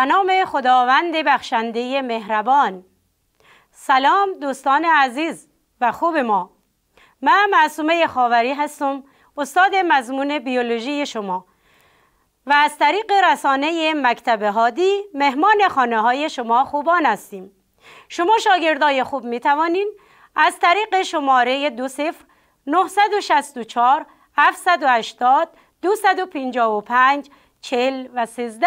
به نام خداوند بخشنده مهربان سلام دوستان عزیز و خوب ما من معصومه خاوری هستم استاد مضمون بیولوژی شما و از طریق رسانه مکتب هادی مهمان خانه های شما خوبان هستیم شما شاگردای خوب می توانین از طریق شماره 20 964 780 255 40 و 13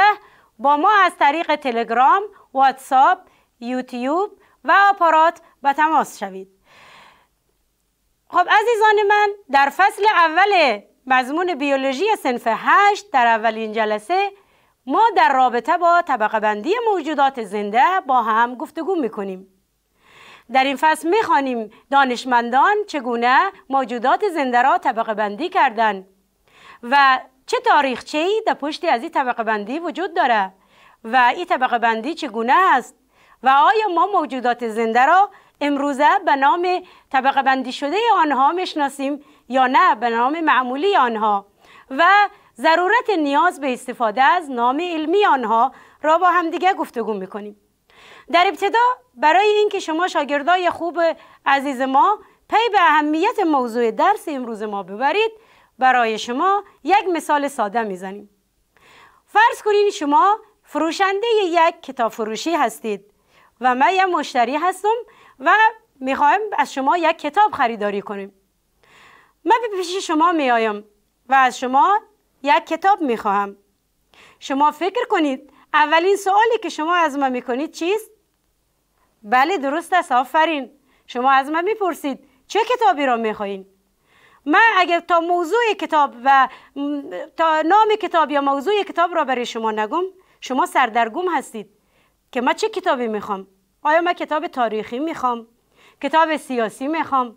با ما از طریق تلگرام، واتساپ، یوتیوب و آپارات به تماس شوید خب عزیزان من در فصل اول مضمون بیولوژی سنف 8 در اولین جلسه ما در رابطه با طبقه بندی موجودات زنده با هم گفتگو میکنیم در این فصل میخوانیم دانشمندان چگونه موجودات زنده را طبقه بندی کردند و چه تاریخچه ای در پشت از این طبقه بندی وجود داره و این طبقه بندی چگونه است و آیا ما موجودات زنده را امروزه به نام طبقه بندی شده آنها میشناسیم یا نه به نام معمولی آنها و ضرورت نیاز به استفاده از نام علمی آنها را با همدیگه گفتگو میکنیم در ابتدا برای اینکه شما شاگردای خوب عزیز ما پی به اهمیت موضوع درس امروز ما ببرید برای شما یک مثال ساده میزنیم فرض کنین شما فروشنده یک کتاب فروشی هستید و من یک مشتری هستم و میخوایم از شما یک کتاب خریداری کنیم من به پیش شما میایم و از شما یک کتاب میخواهم شما فکر کنید اولین سوالی که شما از من میکنید چیست؟ بله درست است آفرین شما از من میپرسید چه کتابی را میخواین؟ من اگر تا موضوع کتاب و تا نام کتاب یا موضوع کتاب را برای شما نگم شما سردرگم هستید که من چه کتابی میخوام آیا من کتاب تاریخی میخوام کتاب سیاسی میخوام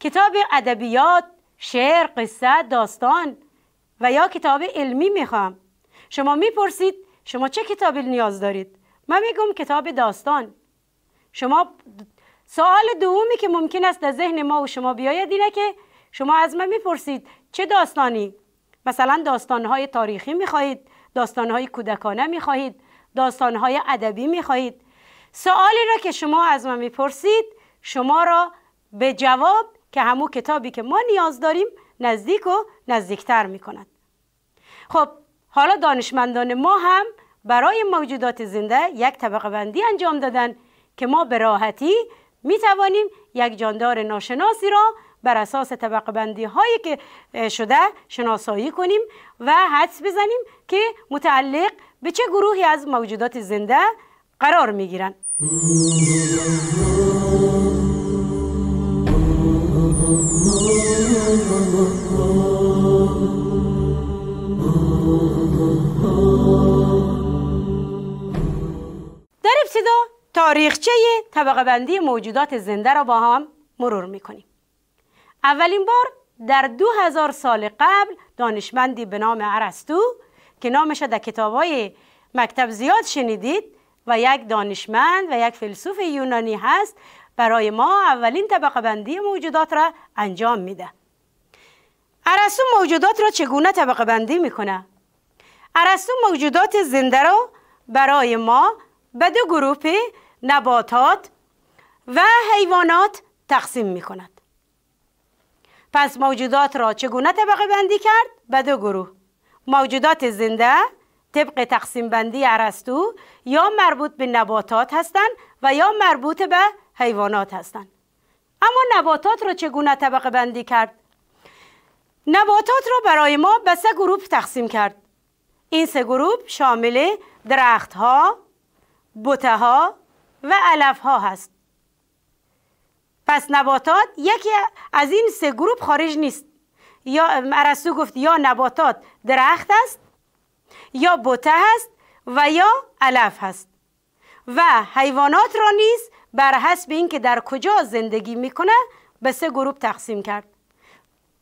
کتاب ادبیات شعر قصه داستان و یا کتاب علمی میخوام شما میپرسید شما چه کتابی نیاز دارید من میگم کتاب داستان شما سوال دومی که ممکن است در ذهن ما و شما بیاید اینه که شما از من میپرسید چه داستانی مثلا داستانهای تاریخی میخواهید داستانهای کودکانه میخواهید داستانهای ادبی میخواهید سوالی را که شما از من میپرسید شما را به جواب که همو کتابی که ما نیاز داریم نزدیک و نزدیکتر میکند خب حالا دانشمندان ما هم برای موجودات زنده یک طبقه بندی انجام دادن که ما به راحتی می توانیم یک جاندار ناشناسی را بر اساس طبق بندی هایی که شده شناسایی کنیم و حدس بزنیم که متعلق به چه گروهی از موجودات زنده قرار می گیرند. در ابتدا تاریخچه طبقه بندی موجودات زنده را با هم مرور می اولین بار در دو هزار سال قبل دانشمندی به نام عرستو که نامش در کتاب های مکتب زیاد شنیدید و یک دانشمند و یک فیلسوف یونانی هست برای ما اولین طبقه بندی موجودات را انجام میده عرستو موجودات را چگونه طبقه بندی میکنه عرستو موجودات زنده را برای ما به دو گروه نباتات و حیوانات تقسیم میکند پس موجودات را چگونه طبقه بندی کرد؟ به دو گروه موجودات زنده طبق تقسیم بندی عرستو یا مربوط به نباتات هستند و یا مربوط به حیوانات هستند اما نباتات را چگونه طبقه بندی کرد؟ نباتات را برای ما به سه گروه تقسیم کرد این سه گروه شامل درختها، بوته ها و علف ها هست پس نباتات یکی از این سه گروپ خارج نیست یا ارسطو گفت یا نباتات درخت است یا بوته است و یا علف هست و حیوانات را نیز بر حسب اینکه در کجا زندگی میکنه به سه گروپ تقسیم کرد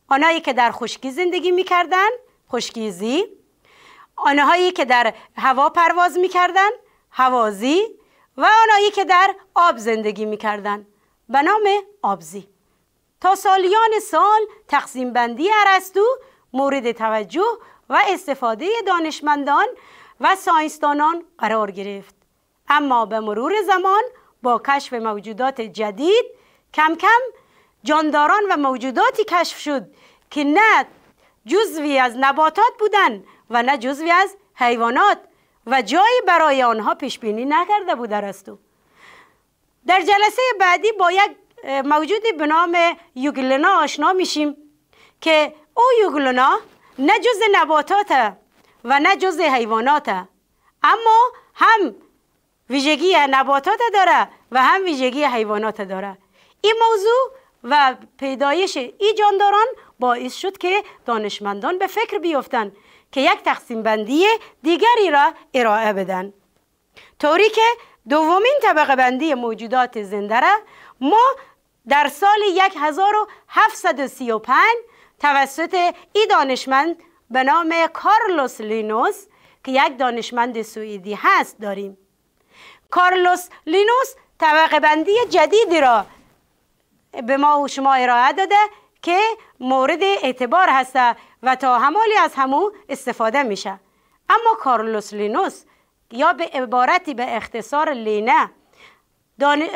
آنهایی که در خشکی زندگی میکردن زی آنهایی که در هوا پرواز میکردن هوازی و آنهایی که در آب زندگی میکردن به نام آبزی تا سالیان سال تقسیم بندی عرستو مورد توجه و استفاده دانشمندان و سایستانان قرار گرفت اما به مرور زمان با کشف موجودات جدید کم کم جانداران و موجوداتی کشف شد که نه جزوی از نباتات بودن و نه جزوی از حیوانات و جایی برای آنها پیش بینی نکرده بود ارسطو در جلسه بعدی با یک موجودی به نام یوگلنا آشنا میشیم که او یوگلنا نه جز نباتات و نه جز حیوانات اما هم ویژگی نباتات داره و هم ویژگی حیوانات داره این موضوع و پیدایش این جانداران باعث شد که دانشمندان به فکر بیفتن که یک تقسیم بندی دیگری را ارائه بدن طوری که دومین طبقه بندی موجودات زنده را ما در سال 1735 توسط ای دانشمند به نام کارلوس لینوس که یک دانشمند سوئدی هست داریم کارلوس لینوس طبقه بندی جدیدی را به ما و شما ارائه داده که مورد اعتبار هست و تا همالی از همو استفاده میشه اما کارلوس لینوس یا به عبارتی به اختصار لینه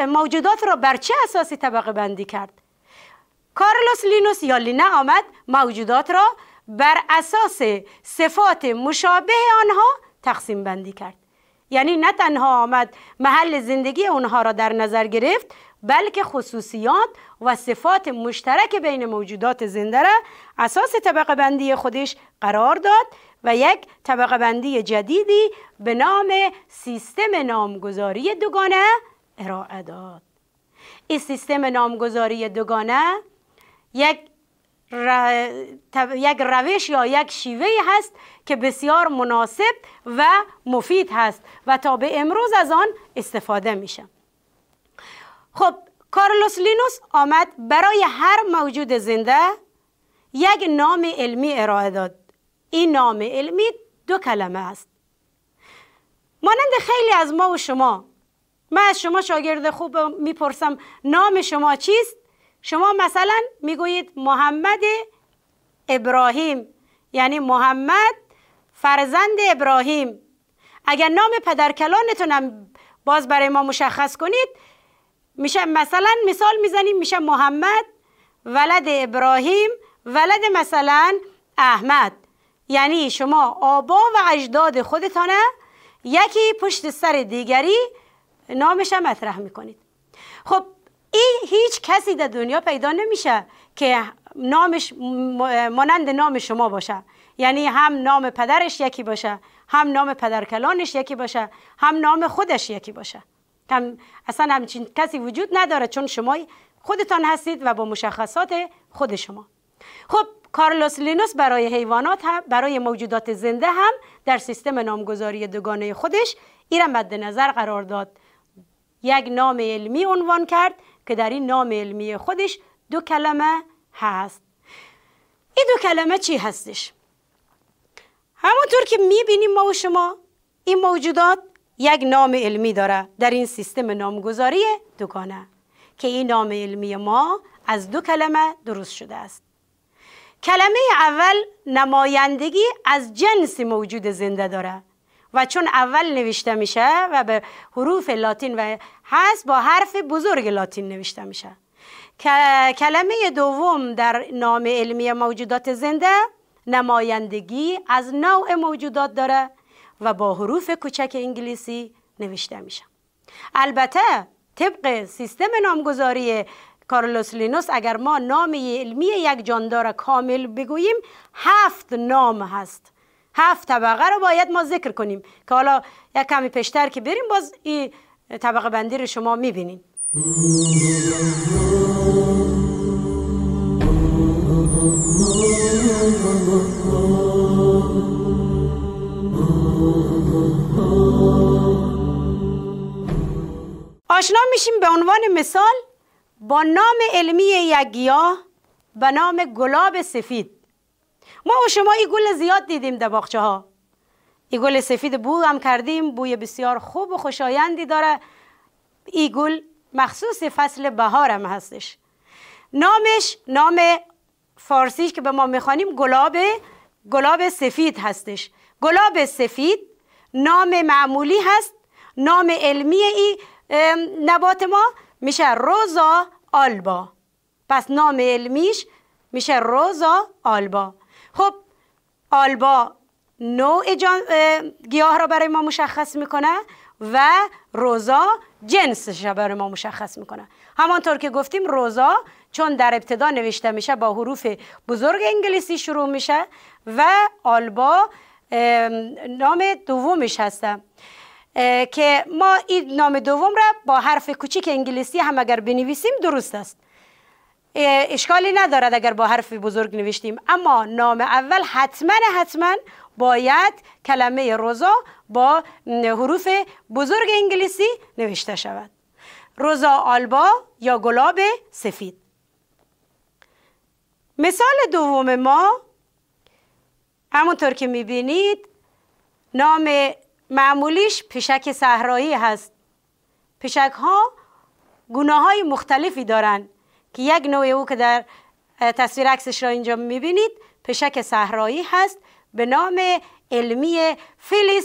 موجودات را بر چه اساسی طبقه بندی کرد کارلوس لینوس یا لینه آمد موجودات را بر اساس صفات مشابه آنها تقسیم بندی کرد یعنی نه تنها آمد محل زندگی آنها را در نظر گرفت بلکه خصوصیات و صفات مشترک بین موجودات زنده را اساس طبقه بندی خودش قرار داد و یک طبقه بندی جدیدی به نام سیستم نامگذاری دوگانه ارائه داد این سیستم نامگذاری دوگانه یک یک روش یا یک شیوه هست که بسیار مناسب و مفید هست و تا به امروز از آن استفاده میشه خب کارلوس لینوس آمد برای هر موجود زنده یک نام علمی ارائه داد این نام علمی دو کلمه است مانند خیلی از ما و شما من از شما شاگرد خوب میپرسم نام شما چیست شما مثلا میگویید محمد ابراهیم یعنی محمد فرزند ابراهیم اگر نام پدر کلانتونم باز برای ما مشخص کنید میشه مثلا مثال میزنیم میشه محمد ولد ابراهیم ولد مثلا احمد یعنی شما آبا و اجداد خودتانه یکی پشت سر دیگری نامش مطرح میکنید خب این هیچ کسی در دنیا پیدا نمیشه که نامش مانند نام شما باشه یعنی هم نام پدرش یکی باشه هم نام پدرکلانش یکی باشه هم نام خودش یکی باشه هم اصلا همچین کسی وجود نداره چون شما خودتان هستید و با مشخصات خود شما خب کارلوس لینوس برای حیوانات هم برای موجودات زنده هم در سیستم نامگذاری دوگانه خودش این مد نظر قرار داد یک نام علمی عنوان کرد که در این نام علمی خودش دو کلمه هست این دو کلمه چی هستش همونطور که میبینیم ما و شما این موجودات یک نام علمی داره در این سیستم نامگذاری دوگانه که این نام علمی ما از دو کلمه درست شده است کلمه اول نمایندگی از جنس موجود زنده داره و چون اول نوشته میشه و به حروف لاتین و هست با حرف بزرگ لاتین نوشته میشه کلمه دوم در نام علمی موجودات زنده نمایندگی از نوع موجودات داره و با حروف کوچک انگلیسی نوشته میشه البته طبق سیستم نامگذاری کارلوس لینوس اگر ما نام علمی یک جاندار کامل بگوییم هفت نام هست هفت طبقه رو باید ما ذکر کنیم که حالا یک کمی پیشتر که بریم باز این طبقه بندی رو شما میبینیم آشنا میشیم به عنوان مثال با نام علمی یک گیاه به نام گلاب سفید ما و شما این گل زیاد دیدیم در باغچه ها این گل سفید بو هم کردیم بوی بسیار خوب و خوشایندی داره این گل مخصوص فصل بهار هم هستش نامش نام فارسی که به ما میخوانیم گلاب گلاب سفید هستش گلاب سفید نام معمولی هست نام علمی ای نبات ما میشه روزا آلبا پس نام علمیش میشه روزا آلبا خب آلبا نوع گیاه را برای ما مشخص میکنه و روزا جنسش را برای ما مشخص میکنه همانطور که گفتیم روزا چون در ابتدا نوشته میشه با حروف بزرگ انگلیسی شروع میشه و آلبا نام دومش هسته که ما این نام دوم را با حرف کوچیک انگلیسی هم اگر بنویسیم درست است اشکالی ندارد اگر با حرف بزرگ نوشتیم اما نام اول حتما حتما باید کلمه روزا با حروف بزرگ انگلیسی نوشته شود روزا آلبا یا گلاب سفید مثال دوم ما همونطور که میبینید نام معمولیش پشک صحرایی هست پشک ها گناه های مختلفی دارند که یک نوع او که در تصویر عکسش را اینجا میبینید پشک صحرایی هست به نام علمی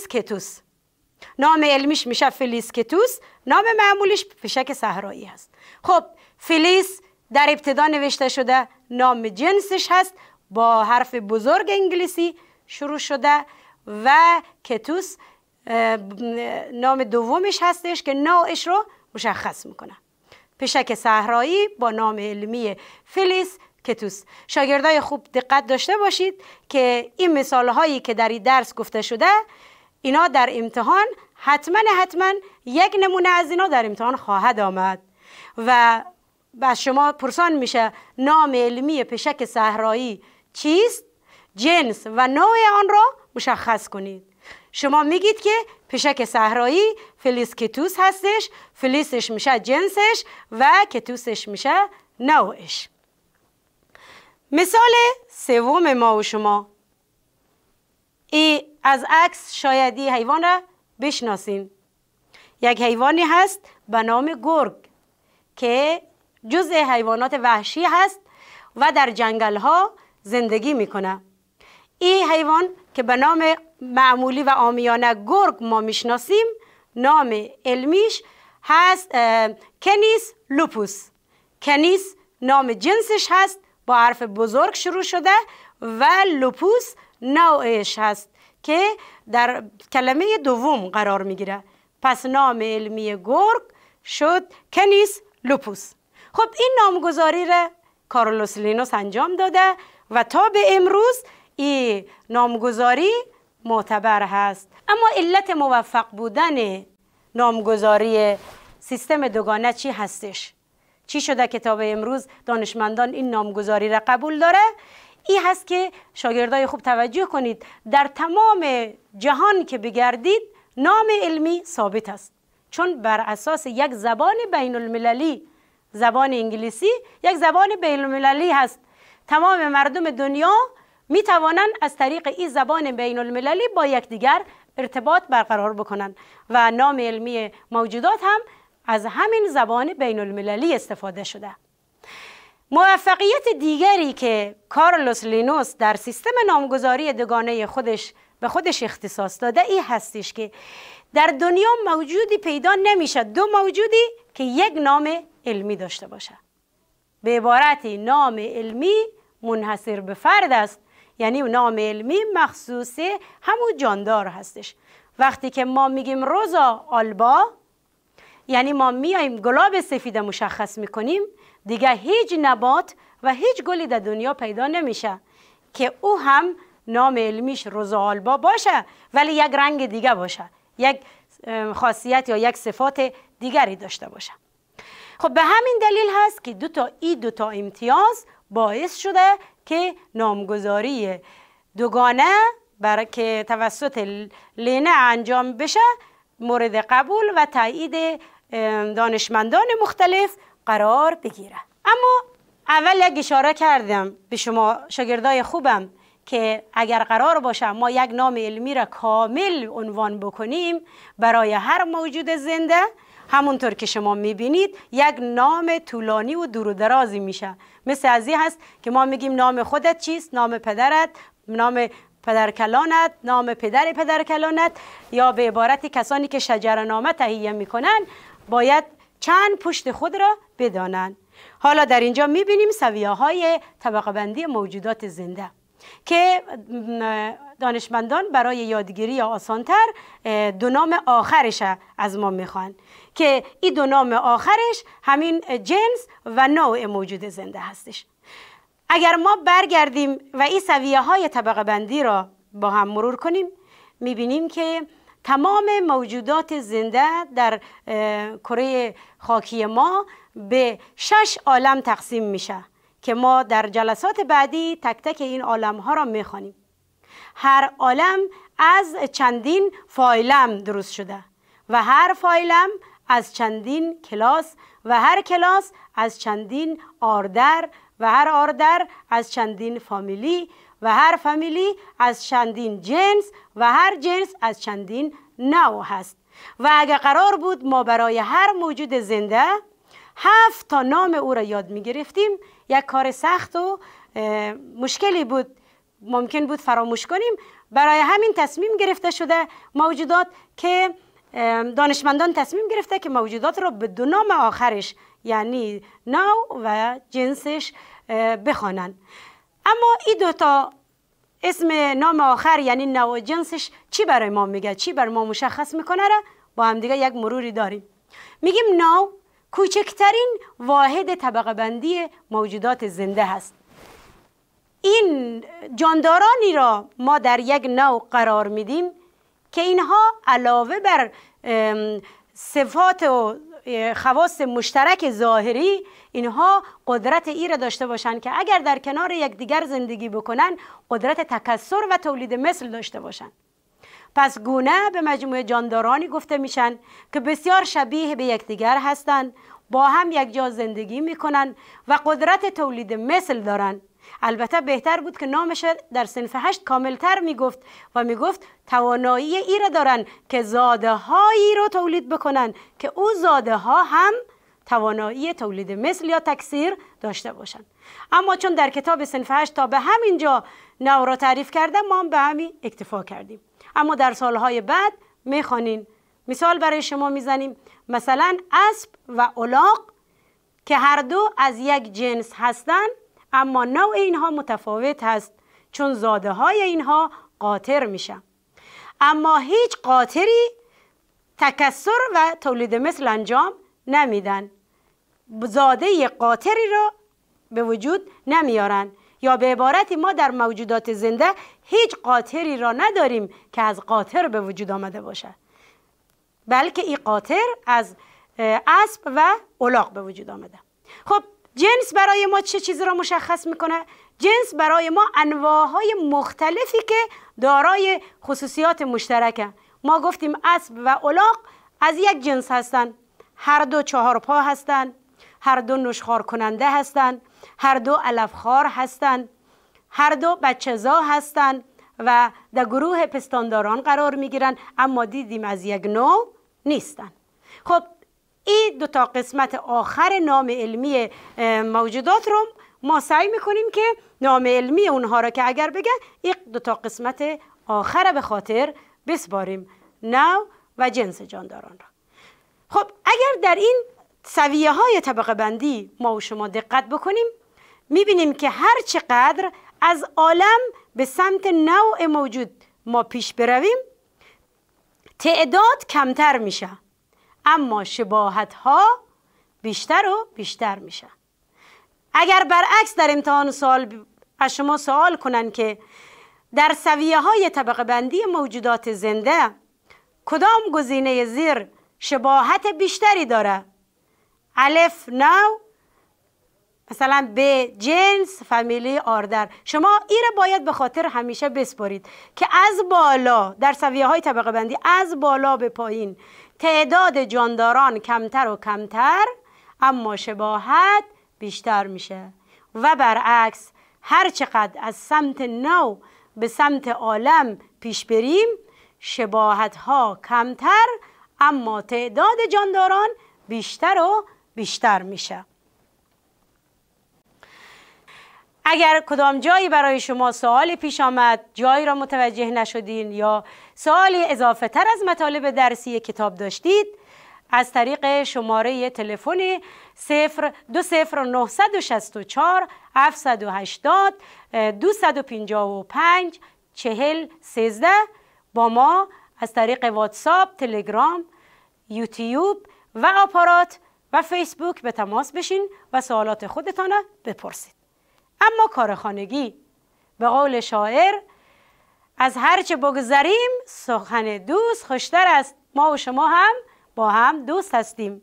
کتوس. نام علمیش میشه کتوس. نام معمولیش پشک صحرایی هست خب فیلیس در ابتدا نوشته شده نام جنسش هست با حرف بزرگ انگلیسی شروع شده و کتوس نام دومش هستش که نوعش رو مشخص میکنه پشک صحرایی با نام علمی فلیس کتوس شاگردای خوب دقت داشته باشید که این مثال هایی که در این درس گفته شده اینا در امتحان حتما حتما یک نمونه از اینا در امتحان خواهد آمد و بعد شما پرسان میشه نام علمی پشک صحرایی چیست جنس و نوع آن را مشخص کنید شما میگید که پشک صحرایی فلیس کتوس هستش فلیسش میشه جنسش و کتوسش میشه نوعش مثال سوم ما و شما ای از عکس شاید حیوان را بشناسین یک حیوانی هست به نام گرگ که جزء حیوانات وحشی هست و در جنگل ها زندگی میکنه این حیوان که به نام معمولی و آمیانه گرگ ما میشناسیم نام علمیش هست کنیس لوپوس کنیس نام جنسش هست با حرف بزرگ شروع شده و لوپوس نوعش هست که در کلمه دوم قرار میگیره پس نام علمی گرگ شد کنیس لوپوس خب این نامگذاری را کارلوس لینوس انجام داده و تا به امروز این نامگذاری معتبر هست اما علت موفق بودن نامگذاری سیستم دوگانه چی هستش چی شده کتاب امروز دانشمندان این نامگذاری را قبول داره ای هست که شاگردای خوب توجه کنید در تمام جهان که بگردید نام علمی ثابت است چون بر اساس یک زبان بین المللی زبان انگلیسی یک زبان بین المللی هست تمام مردم دنیا می توانند از طریق این زبان بین المللی با یکدیگر ارتباط برقرار بکنند و نام علمی موجودات هم از همین زبان بین المللی استفاده شده موفقیت دیگری که کارلوس لینوس در سیستم نامگذاری دگانه خودش به خودش اختصاص داده ای هستش که در دنیا موجودی پیدا نمیشه دو موجودی که یک نام علمی داشته باشه به عبارتی نام علمی منحصر به فرد است یعنی نام علمی مخصوص همون جاندار هستش وقتی که ما میگیم روزا آلبا یعنی ما میایم گلاب سفید مشخص میکنیم دیگه هیچ نبات و هیچ گلی در دنیا پیدا نمیشه که او هم نام علمیش روزا آلبا باشه ولی یک رنگ دیگه باشه یک خاصیت یا یک صفات دیگری داشته باشه خب به همین دلیل هست که دو تا ای دو تا امتیاز باعث شده که نامگذاری دوگانه برای که توسط لینه انجام بشه مورد قبول و تایید دانشمندان مختلف قرار بگیره اما اول یک اشاره کردم به شما شاگردای خوبم که اگر قرار باشه ما یک نام علمی را کامل عنوان بکنیم برای هر موجود زنده همونطور که شما میبینید یک نام طولانی و دور و درازی میشه مثل از هست که ما میگیم نام خودت چیست نام پدرت نام پدرکلانت نام پدر پدرکلانت یا به عبارت کسانی که نامه تهیه میکنن باید چند پشت خود را بدانند حالا در اینجا میبینیم سویه های طبقه بندی موجودات زنده که دانشمندان برای یادگیری یا آسانتر دو نام آخرش از ما میخوان که این دو نام آخرش همین جنس و نوع موجود زنده هستش اگر ما برگردیم و این سویه های طبقه بندی را با هم مرور کنیم میبینیم که تمام موجودات زنده در کره خاکی ما به شش عالم تقسیم میشه که ما در جلسات بعدی تک تک این عالم ها را میخوانیم هر عالم از چندین فایلم درست شده و هر فایلم از چندین کلاس و هر کلاس از چندین آردر و هر آردر از چندین فامیلی و هر فامیلی از چندین جنس و هر جنس از چندین نو هست و اگر قرار بود ما برای هر موجود زنده هفت تا نام او را یاد می گرفتیم یک کار سخت و مشکلی بود ممکن بود فراموش کنیم برای همین تصمیم گرفته شده موجودات که دانشمندان تصمیم گرفته که موجودات را به دو نام آخرش یعنی ناو و جنسش بخوانند اما این دوتا اسم نام آخر یعنی ناو و جنسش چی برای ما میگه چی بر ما مشخص میکنه را با هم دیگه یک مروری داریم میگیم ناو کوچکترین واحد طبقه بندی موجودات زنده هست این جاندارانی را ما در یک نوع قرار میدیم که اینها علاوه بر صفات و خواص مشترک ظاهری اینها قدرت ای را داشته باشند که اگر در کنار یکدیگر زندگی بکنن قدرت تکسر و تولید مثل داشته باشند پس گونه به مجموعه جاندارانی گفته میشن که بسیار شبیه به یکدیگر هستند با هم یک جا زندگی میکنن و قدرت تولید مثل دارند البته بهتر بود که نامش در سنف هشت کاملتر میگفت و میگفت توانایی ای را دارن که زاده هایی رو تولید بکنن که او زاده ها هم توانایی تولید مثل یا تکثیر داشته باشند اما چون در کتاب سنف هشت تا به همین جا نو را تعریف کرده ما به همین اکتفا کردیم اما در سالهای بعد میخوانین مثال برای شما میزنیم مثلا اسب و الاغ که هر دو از یک جنس هستند اما نوع اینها متفاوت هست چون زاده های اینها قاطر میشن اما هیچ قاطری تکسر و تولید مثل انجام نمیدن زاده قاطری را به وجود نمیارن یا به عبارت ما در موجودات زنده هیچ قاطری را نداریم که از قاطر به وجود آمده باشد بلکه این قاطر از اسب و الاغ به وجود آمده خب جنس برای ما چه چیزی را مشخص میکنه؟ جنس برای ما انواهای مختلفی که دارای خصوصیات مشترکه ما گفتیم اسب و الاغ از یک جنس هستند هر دو چهار پا هستند هر دو نشخار کننده هستند هر دو علفخوار هستند هر دو زا هستند و در گروه پستانداران قرار می گیرن اما دیدیم از یک نوع نیستن خب این دو تا قسمت آخر نام علمی موجودات رو ما سعی میکنیم که نام علمی اونها را که اگر بگن این دو تا قسمت آخر به خاطر بسپاریم نو و جنس جانداران را خب اگر در این سویه های طبقه بندی ما و شما دقت بکنیم بینیم که هر چقدر از عالم به سمت نوع موجود ما پیش برویم تعداد کمتر میشه اما شباهت ها بیشتر و بیشتر میشه اگر برعکس در امتحان سوال از شما سوال کنن که در سویه های طبقه بندی موجودات زنده کدام گزینه زیر شباهت بیشتری داره الف نو مثلا به جنس فامیلی آردر شما این باید به خاطر همیشه بسپارید که از بالا در سویه های طبقه بندی از بالا به پایین تعداد جانداران کمتر و کمتر اما شباهت بیشتر میشه و برعکس هر چقدر از سمت نو به سمت عالم پیش بریم شباهت ها کمتر اما تعداد جانداران بیشتر و بیشتر میشه اگر کدام جایی برای شما سوال پیش آمد جایی را متوجه نشدین یا سوالی اضافه تر از مطالب درسی کتاب داشتید از طریق شماره تلفن 02964 780 255 40 13 با ما از طریق واتساپ، تلگرام، یوتیوب و آپارات و فیسبوک به تماس بشین و سوالات خودتان را بپرسید. اما کار خانگی به قول شاعر از هرچه بگذریم سخن دوست خوشتر است ما و شما هم با هم دوست هستیم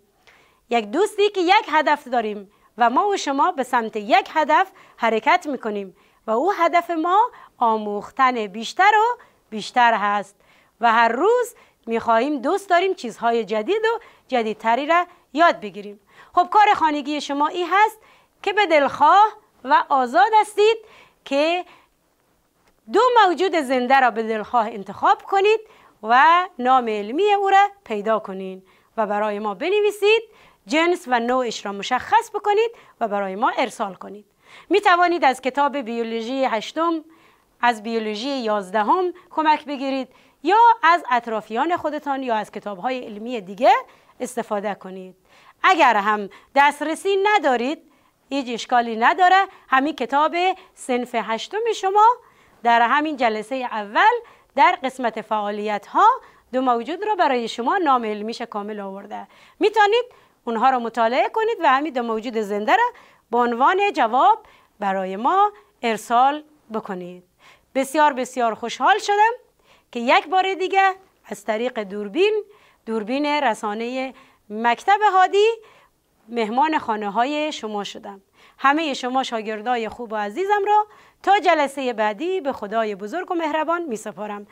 یک دوستی که یک هدف داریم و ما و شما به سمت یک هدف حرکت میکنیم و او هدف ما آموختن بیشتر و بیشتر هست و هر روز میخواهیم دوست داریم چیزهای جدید و جدیدتری را یاد بگیریم خب کار خانگی شما ای هست که به دلخواه و آزاد هستید که دو موجود زنده را به دلخواه انتخاب کنید و نام علمی او را پیدا کنید و برای ما بنویسید جنس و نوعش را مشخص بکنید و برای ما ارسال کنید می توانید از کتاب بیولوژی هشتم از بیولوژی یازدهم کمک بگیرید یا از اطرافیان خودتان یا از کتاب علمی دیگه استفاده کنید اگر هم دسترسی ندارید هیچ اشکالی نداره همین کتاب سنف هشتم شما در همین جلسه اول در قسمت فعالیت ها دو موجود را برای شما نام علمیش کامل آورده میتونید اونها را مطالعه کنید و همین دو موجود زنده را به عنوان جواب برای ما ارسال بکنید بسیار بسیار خوشحال شدم که یک بار دیگه از طریق دوربین دوربین رسانه مکتب هادی مهمان خانه های شما شدم همه شما شاگردای خوب و عزیزم را تا جلسه بعدی به خدای بزرگ و مهربان می سپارم